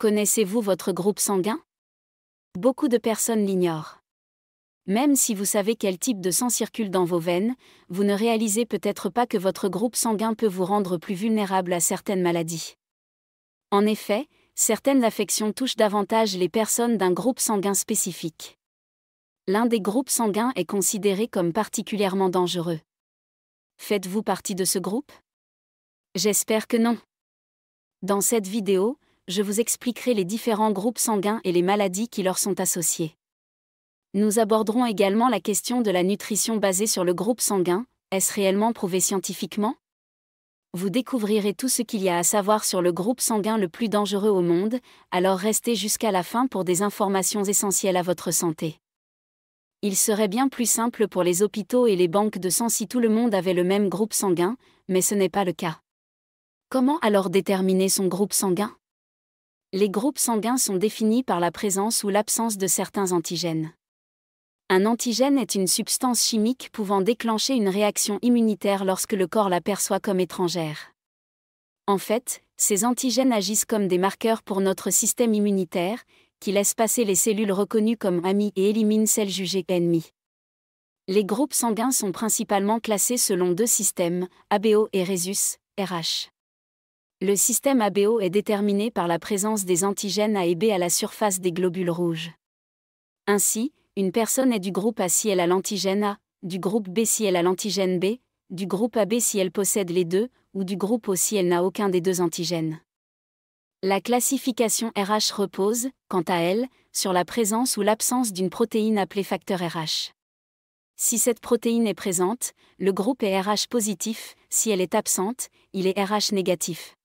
Connaissez-vous votre groupe sanguin Beaucoup de personnes l'ignorent. Même si vous savez quel type de sang circule dans vos veines, vous ne réalisez peut-être pas que votre groupe sanguin peut vous rendre plus vulnérable à certaines maladies. En effet, certaines affections touchent davantage les personnes d'un groupe sanguin spécifique. L'un des groupes sanguins est considéré comme particulièrement dangereux. Faites-vous partie de ce groupe J'espère que non. Dans cette vidéo, je vous expliquerai les différents groupes sanguins et les maladies qui leur sont associées. Nous aborderons également la question de la nutrition basée sur le groupe sanguin, est-ce réellement prouvé scientifiquement Vous découvrirez tout ce qu'il y a à savoir sur le groupe sanguin le plus dangereux au monde, alors restez jusqu'à la fin pour des informations essentielles à votre santé. Il serait bien plus simple pour les hôpitaux et les banques de sang si tout le monde avait le même groupe sanguin, mais ce n'est pas le cas. Comment alors déterminer son groupe sanguin les groupes sanguins sont définis par la présence ou l'absence de certains antigènes. Un antigène est une substance chimique pouvant déclencher une réaction immunitaire lorsque le corps l'aperçoit comme étrangère. En fait, ces antigènes agissent comme des marqueurs pour notre système immunitaire, qui laisse passer les cellules reconnues comme amies et élimine celles jugées ennemies. Les groupes sanguins sont principalement classés selon deux systèmes, ABO et Rhesus, RH. Le système ABO est déterminé par la présence des antigènes A et B à la surface des globules rouges. Ainsi, une personne est du groupe A si elle a l'antigène A, du groupe B si elle a l'antigène B, du groupe AB si elle possède les deux, ou du groupe O si elle n'a aucun des deux antigènes. La classification RH repose, quant à elle, sur la présence ou l'absence d'une protéine appelée facteur RH. Si cette protéine est présente, le groupe est RH positif, si elle est absente, il est RH négatif.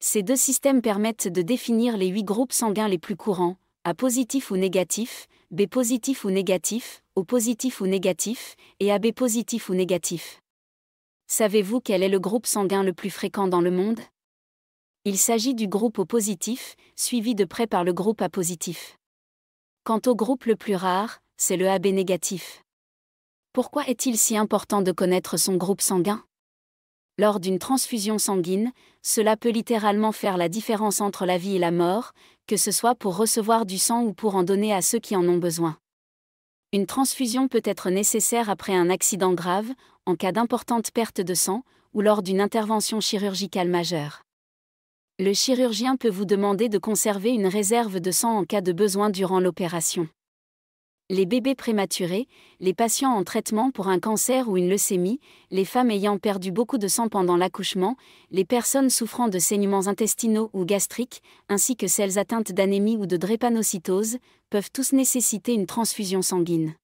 Ces deux systèmes permettent de définir les huit groupes sanguins les plus courants, A positif ou négatif, B positif ou négatif, O positif ou négatif, et AB positif ou négatif. Savez-vous quel est le groupe sanguin le plus fréquent dans le monde Il s'agit du groupe O positif, suivi de près par le groupe A positif. Quant au groupe le plus rare, c'est le AB négatif. Pourquoi est-il si important de connaître son groupe sanguin lors d'une transfusion sanguine, cela peut littéralement faire la différence entre la vie et la mort, que ce soit pour recevoir du sang ou pour en donner à ceux qui en ont besoin. Une transfusion peut être nécessaire après un accident grave, en cas d'importante perte de sang, ou lors d'une intervention chirurgicale majeure. Le chirurgien peut vous demander de conserver une réserve de sang en cas de besoin durant l'opération les bébés prématurés, les patients en traitement pour un cancer ou une leucémie, les femmes ayant perdu beaucoup de sang pendant l'accouchement, les personnes souffrant de saignements intestinaux ou gastriques, ainsi que celles atteintes d'anémie ou de drépanocytose, peuvent tous nécessiter une transfusion sanguine.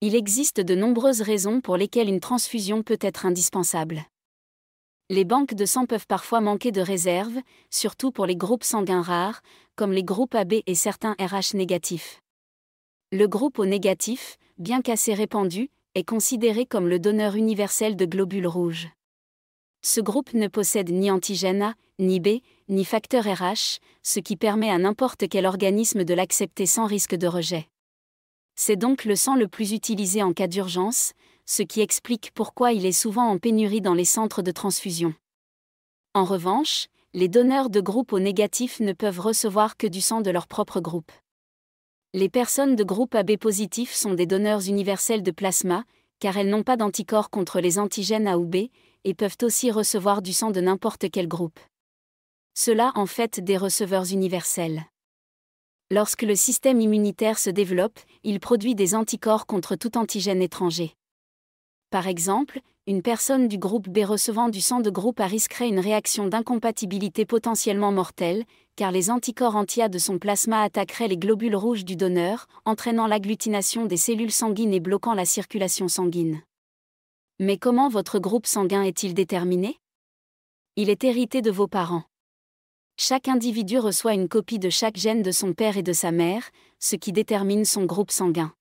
Il existe de nombreuses raisons pour lesquelles une transfusion peut être indispensable. Les banques de sang peuvent parfois manquer de réserves, surtout pour les groupes sanguins rares, comme les groupes AB et certains RH négatifs. Le groupe O négatif, bien qu'assez répandu, est considéré comme le donneur universel de globules rouges. Ce groupe ne possède ni antigène A, ni B, ni facteur RH, ce qui permet à n'importe quel organisme de l'accepter sans risque de rejet. C'est donc le sang le plus utilisé en cas d'urgence, ce qui explique pourquoi il est souvent en pénurie dans les centres de transfusion. En revanche, les donneurs de groupe O négatif ne peuvent recevoir que du sang de leur propre groupe. Les personnes de groupe AB positif sont des donneurs universels de plasma, car elles n'ont pas d'anticorps contre les antigènes A ou B, et peuvent aussi recevoir du sang de n'importe quel groupe. Cela en fait des receveurs universels. Lorsque le système immunitaire se développe, il produit des anticorps contre tout antigène étranger. Par exemple, une personne du groupe B recevant du sang de groupe A risquerait une réaction d'incompatibilité potentiellement mortelle, car les anticorps anti-A de son plasma attaqueraient les globules rouges du donneur, entraînant l'agglutination des cellules sanguines et bloquant la circulation sanguine. Mais comment votre groupe sanguin est-il déterminé Il est hérité de vos parents. Chaque individu reçoit une copie de chaque gène de son père et de sa mère, ce qui détermine son groupe sanguin.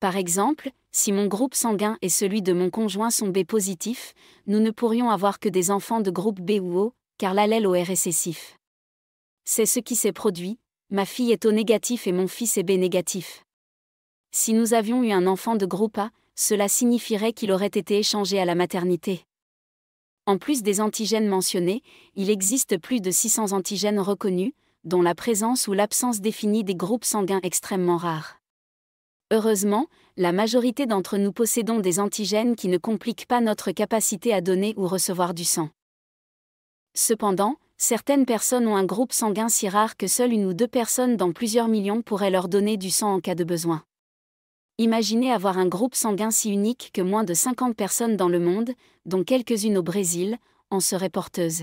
Par exemple, si mon groupe sanguin et celui de mon conjoint sont B positifs, nous ne pourrions avoir que des enfants de groupe B ou O, car l'allèle O est récessif. C'est ce qui s'est produit, ma fille est O négatif et mon fils est B négatif. Si nous avions eu un enfant de groupe A, cela signifierait qu'il aurait été échangé à la maternité. En plus des antigènes mentionnés, il existe plus de 600 antigènes reconnus, dont la présence ou l'absence définie des groupes sanguins extrêmement rares. Heureusement, la majorité d'entre nous possédons des antigènes qui ne compliquent pas notre capacité à donner ou recevoir du sang. Cependant, certaines personnes ont un groupe sanguin si rare que seules une ou deux personnes dans plusieurs millions pourraient leur donner du sang en cas de besoin. Imaginez avoir un groupe sanguin si unique que moins de 50 personnes dans le monde, dont quelques-unes au Brésil, en seraient porteuses.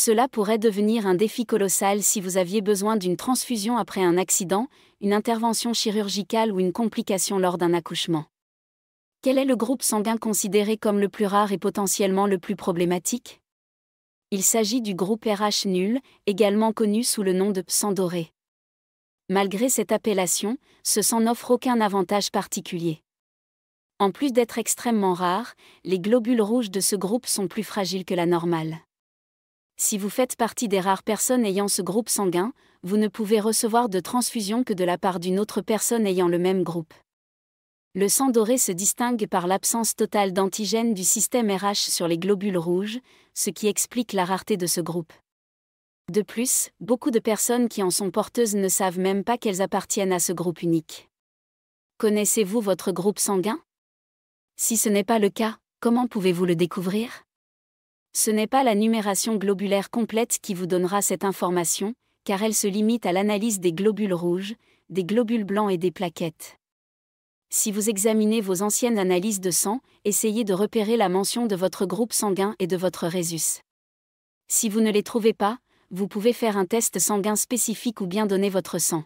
Cela pourrait devenir un défi colossal si vous aviez besoin d'une transfusion après un accident, une intervention chirurgicale ou une complication lors d'un accouchement. Quel est le groupe sanguin considéré comme le plus rare et potentiellement le plus problématique Il s'agit du groupe RH nul, également connu sous le nom de sang doré. Malgré cette appellation, ce sang n'offre aucun avantage particulier. En plus d'être extrêmement rare, les globules rouges de ce groupe sont plus fragiles que la normale. Si vous faites partie des rares personnes ayant ce groupe sanguin, vous ne pouvez recevoir de transfusion que de la part d'une autre personne ayant le même groupe. Le sang doré se distingue par l'absence totale d'antigènes du système RH sur les globules rouges, ce qui explique la rareté de ce groupe. De plus, beaucoup de personnes qui en sont porteuses ne savent même pas qu'elles appartiennent à ce groupe unique. Connaissez-vous votre groupe sanguin Si ce n'est pas le cas, comment pouvez-vous le découvrir ce n'est pas la numération globulaire complète qui vous donnera cette information, car elle se limite à l'analyse des globules rouges, des globules blancs et des plaquettes. Si vous examinez vos anciennes analyses de sang, essayez de repérer la mention de votre groupe sanguin et de votre résus. Si vous ne les trouvez pas, vous pouvez faire un test sanguin spécifique ou bien donner votre sang.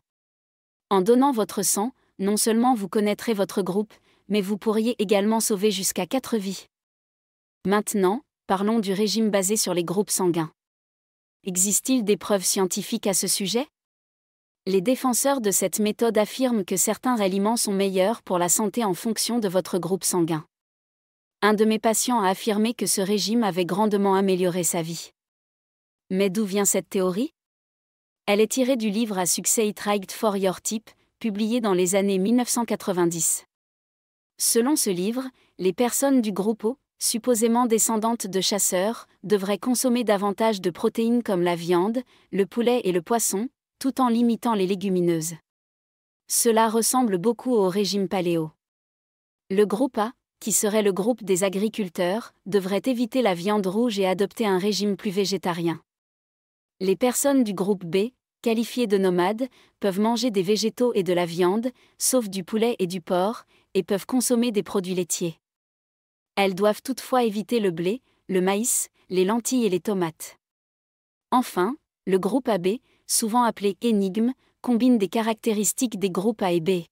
En donnant votre sang, non seulement vous connaîtrez votre groupe, mais vous pourriez également sauver jusqu'à 4 vies. Maintenant, parlons du régime basé sur les groupes sanguins. Existe-t-il des preuves scientifiques à ce sujet Les défenseurs de cette méthode affirment que certains aliments sont meilleurs pour la santé en fonction de votre groupe sanguin. Un de mes patients a affirmé que ce régime avait grandement amélioré sa vie. Mais d'où vient cette théorie Elle est tirée du livre à succès It Right for Your Type, publié dans les années 1990. Selon ce livre, les personnes du groupe O, supposément descendantes de chasseurs, devraient consommer davantage de protéines comme la viande, le poulet et le poisson, tout en limitant les légumineuses. Cela ressemble beaucoup au régime paléo. Le groupe A, qui serait le groupe des agriculteurs, devrait éviter la viande rouge et adopter un régime plus végétarien. Les personnes du groupe B, qualifiées de nomades, peuvent manger des végétaux et de la viande, sauf du poulet et du porc, et peuvent consommer des produits laitiers. Elles doivent toutefois éviter le blé, le maïs, les lentilles et les tomates. Enfin, le groupe AB, souvent appelé énigme, combine des caractéristiques des groupes A et B.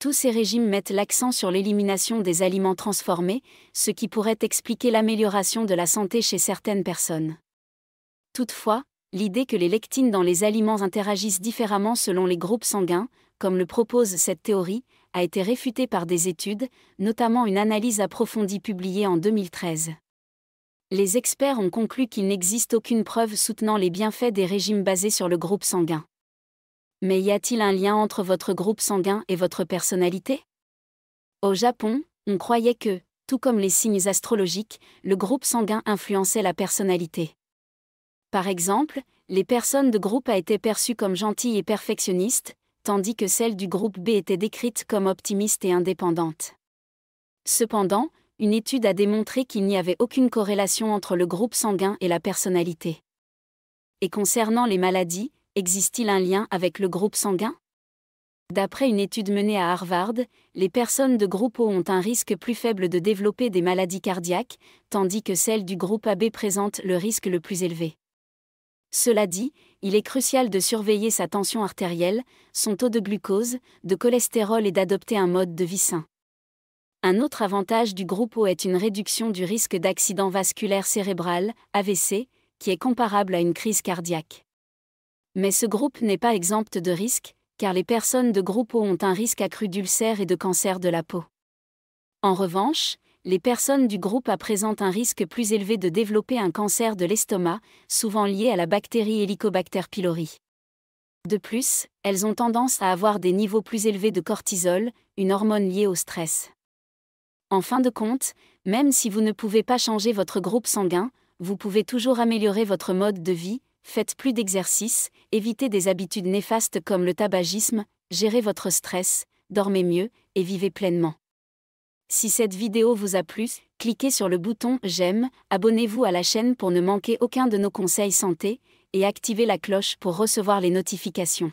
Tous ces régimes mettent l'accent sur l'élimination des aliments transformés, ce qui pourrait expliquer l'amélioration de la santé chez certaines personnes. Toutefois, l'idée que les lectines dans les aliments interagissent différemment selon les groupes sanguins, comme le propose cette théorie, a été réfuté par des études, notamment une analyse approfondie publiée en 2013. Les experts ont conclu qu'il n'existe aucune preuve soutenant les bienfaits des régimes basés sur le groupe sanguin. Mais y a-t-il un lien entre votre groupe sanguin et votre personnalité Au Japon, on croyait que, tout comme les signes astrologiques, le groupe sanguin influençait la personnalité. Par exemple, les personnes de groupe A étaient perçues comme gentilles et perfectionnistes, tandis que celle du groupe B était décrite comme optimiste et indépendante. Cependant, une étude a démontré qu'il n'y avait aucune corrélation entre le groupe sanguin et la personnalité. Et concernant les maladies, existe-t-il un lien avec le groupe sanguin D'après une étude menée à Harvard, les personnes de groupe O ont un risque plus faible de développer des maladies cardiaques, tandis que celles du groupe AB présentent le risque le plus élevé. Cela dit, il est crucial de surveiller sa tension artérielle, son taux de glucose, de cholestérol et d'adopter un mode de vie sain. Un autre avantage du groupe O est une réduction du risque d'accident vasculaire cérébral, AVC, qui est comparable à une crise cardiaque. Mais ce groupe n'est pas exempt de risque, car les personnes de groupe O ont un risque accru d'ulcère et de cancer de la peau. En revanche, les personnes du groupe A présentent un risque plus élevé de développer un cancer de l'estomac, souvent lié à la bactérie Helicobacter pylori. De plus, elles ont tendance à avoir des niveaux plus élevés de cortisol, une hormone liée au stress. En fin de compte, même si vous ne pouvez pas changer votre groupe sanguin, vous pouvez toujours améliorer votre mode de vie, faites plus d'exercice, évitez des habitudes néfastes comme le tabagisme, gérez votre stress, dormez mieux et vivez pleinement. Si cette vidéo vous a plu, cliquez sur le bouton J'aime, abonnez-vous à la chaîne pour ne manquer aucun de nos conseils santé, et activez la cloche pour recevoir les notifications.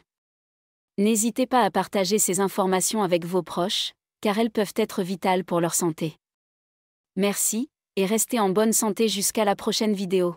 N'hésitez pas à partager ces informations avec vos proches, car elles peuvent être vitales pour leur santé. Merci, et restez en bonne santé jusqu'à la prochaine vidéo.